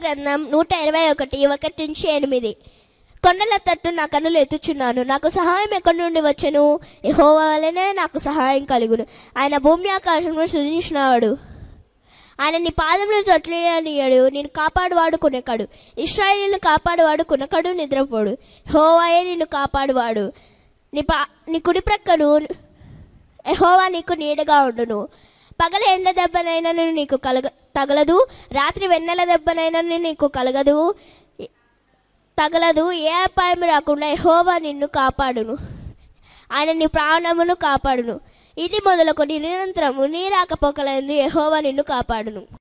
గ్రంథం నూట ఇరవై ఒకటి ఒకటి నుంచి ఎనిమిది కొండల తట్టు నా కన్నులు ఎత్తుచున్నాను నాకు సహాయం ఎక్కడి నుండి వచ్చను యహోవాలనే నాకు సహాయం కలుగును ఆయన భూమి ఆకాశంలో సృజించినవాడు ఆయన నీ పాదములు తొట్లేయనియడు నేను కాపాడువాడు కొనకాడు ఇస్రాయిల్ను కాపాడువాడు కొనకడు నిద్రపోడు హోవాయే నిన్ను కాపాడువాడు నీ పా నీ కుడి ప్రక్కను ఎహోవా నీకు నీడగా ఉండును పగల ఎండ దెబ్బనైనను నీకు కలగ తగలదు రాత్రి వెన్నెల దెబ్బనైనా నీకు కలగదు తగలదు ఏ అపాయం రాకుండా హోవా నిన్ను కాపాడును ఆయన నీ ప్రాణమును కాపాడును ఇది మొదలుకొని నిరంతరము నీ రాకపోకలందు ఎహోవా నిన్ను కాపాడును